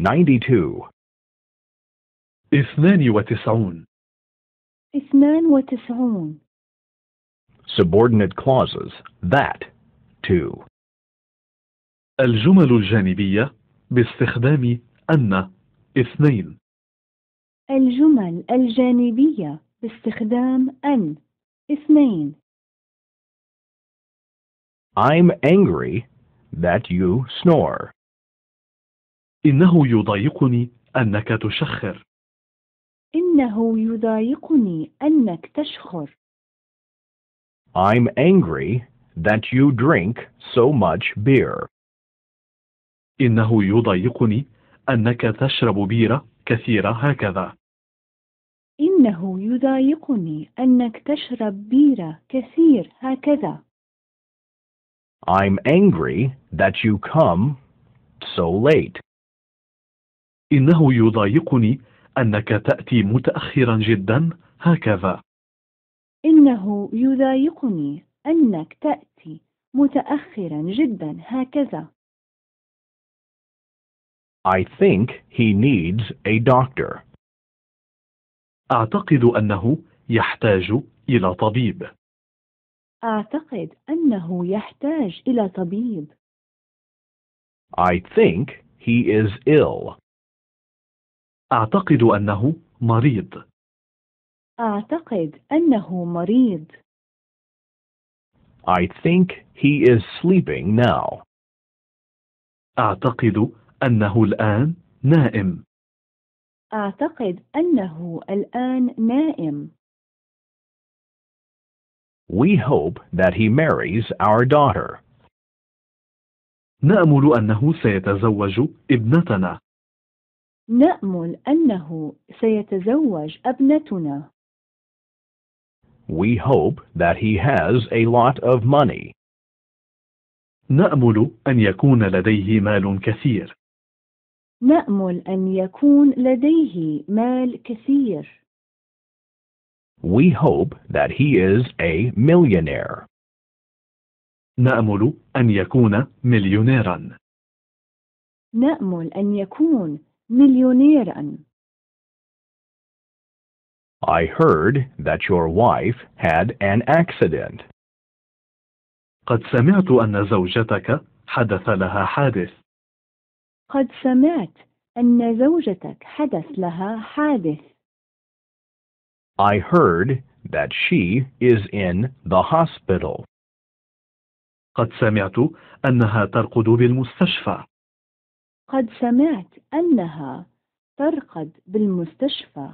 92 اثنان وتسعون Subordinate clauses that to الجمل الجانبية باستخدام أن اثنين الجمل الجانبية باستخدام أن اثنين I'm angry that you snore. إنه يضايقني أنك تشخر إنه يضايقني أنك تشخر I'm angry that you drink so much beer. إنه يضايقني أنك تشرب بيرة كثيرة هكذا. إنه يضايقني أنك تشرب بيرة كثير هكذا. I'm angry that you come so late. إنه يضايقني أنك تأتي متأخرا جدا هكذا. إنه يضايقني أنك تأتي متأخرا جدا هكذا. I think he needs a doctor. أعتقد أنه يحتاج إلى طبيب. أعتقد أنه يحتاج إلى طبيب. I think he is ill. أعتقد أنه مريض أعتقد أنه مريض I think he is sleeping now. أعتقد أنه الآن نائم. أعتقد أنه الآن نائم. We hope that he marries our daughter. نأمل أنه سيتزوج ابنتنا. نأمل أنه سيتزوج ابنتنا. We hope that he has a lot of money. نأمل أن يكون لديه مال كثير. نأمل أن يكون لديه مال كثير. We hope that he is a millionaire. نأمل أن يكون مليونيرا. نأمل أن يكون مليونيرا. I heard that your wife had an accident. قد سمعت أن زوجتك حدث لها حادث. قد سمعت أن زوجتك حدث لها حادث. I heard that she is in the hospital. قد سمعت أنها ترقد بالمستشفى. قد سمعت أنها ترقد بالمستشفى.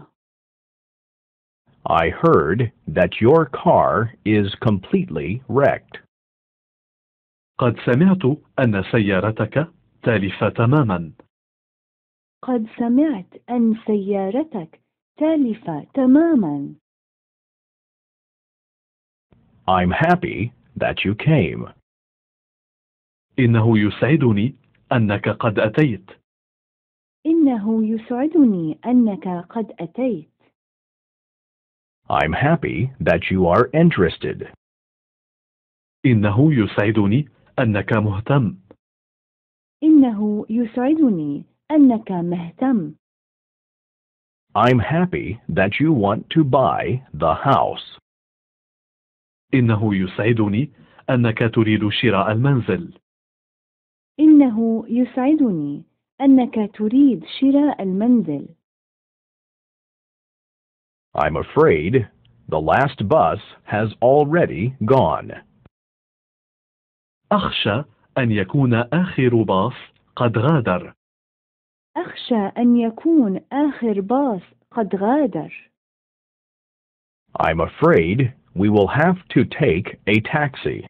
I heard that your car is completely wrecked. قد سمعت أن سيارتك تالفة تماما. قد سمعت أن سيارتك تالفة تماما. I'm happy that you came. إنه يسعدني أنك قد أتيت. إنه يسعدني أنك قد أتيت. I'm happy that you are interested. إنه يسعدني أنك مهتم. إنه يسعدني أنك مهتم. I'm happy that you want to buy the house. إنه يسعدني أنك تريد شراء المنزل. إنه يسعدني أنك تريد شراء المنزل. I'm afraid the last bus has already gone. أخشى أن يكون آخر باص قد غادر. أخشى أن يكون آخر باص قد غادر. I'm afraid we will have to take a taxi.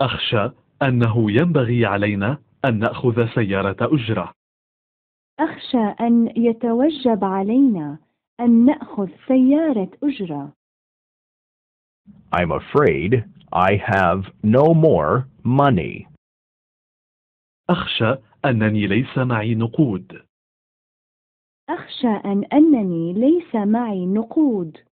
أخشى أنه ينبغي علينا أن نأخذ سيارة أجرة. أخشى أن يتوجب علينا أن نأخذ سيارة أجرة. I'm afraid I have no more money. أخشى أنني ليس معي نقود. أخشى أن أنني ليس معي نقود.